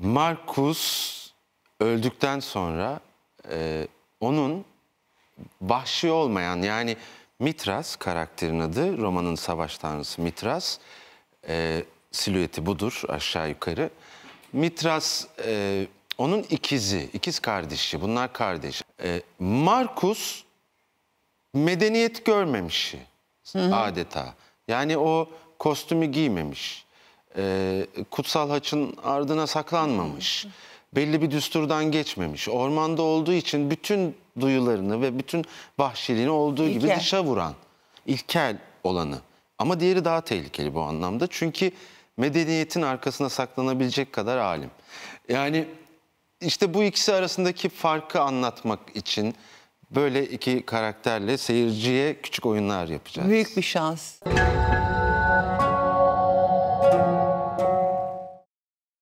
Markus öldükten sonra e, onun vahşi olmayan yani Mitras karakterin adı romanın savaş tanrısı Mitras e, silüeti budur aşağı yukarı. Mitras e, onun ikizi, ikiz kardeşi. Bunlar kardeş. E, Markus medeniyet görmemişi hı hı. adeta. Yani o kostümü giymemiş e, kutsal haçın ardına saklanmamış. Belli bir düsturdan geçmemiş. Ormanda olduğu için bütün duyularını ve bütün vahşiliğini olduğu gibi dışa vuran, ilkel olanı. Ama diğeri daha tehlikeli bu anlamda. Çünkü medeniyetin arkasına saklanabilecek kadar alim. Yani işte bu ikisi arasındaki farkı anlatmak için böyle iki karakterle seyirciye küçük oyunlar yapacağız. Büyük bir şans.